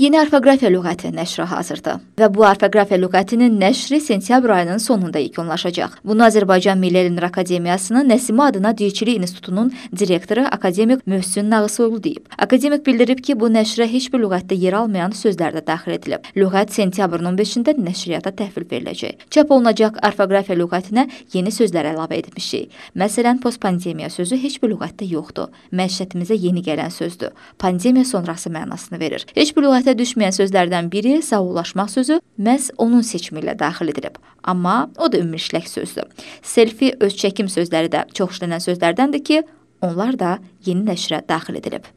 Yeni orfoqrafiya lüğəti nəşri hazırdır və bu orfoqrafiya lüğətinin nəşri sentyabr ayının sonunda yekunlaşacaq. Bunu Azərbaycan Milli Elmlər Akademiyasının Nəsimi adına Dilçilik İnstitutunun direktoru akademik Möhsün Nağısoğlu deyib. Akademik bildirib ki, bu nəşrə heç bir lüğətdə yer almayan sözlər də daxil edilib. Lüğət sentyabrın 15-də nəşriyyata təhvil veriləcək. Çap olunacaq orfoqrafiya lüğətinə yeni sözlər əlavə etmişik. Məsələn, postpandemiya sözü heç bir lüğətdə yoxdur. Məişətimizə yeni gələn sözdür. Pandemiya sonrası mənasını verir. Heç bir lüğətə dilimizə düşməyən sözlərdən biri sağollaşmaq sözü məhz onun seçimi ilə daxil edilib. Amma o da ümumi işlək sözdür. Selfi öz çəkim sözləri də çox işlənən sözlərdəndir ki, onlar da yeni nəşrə daxil edilib.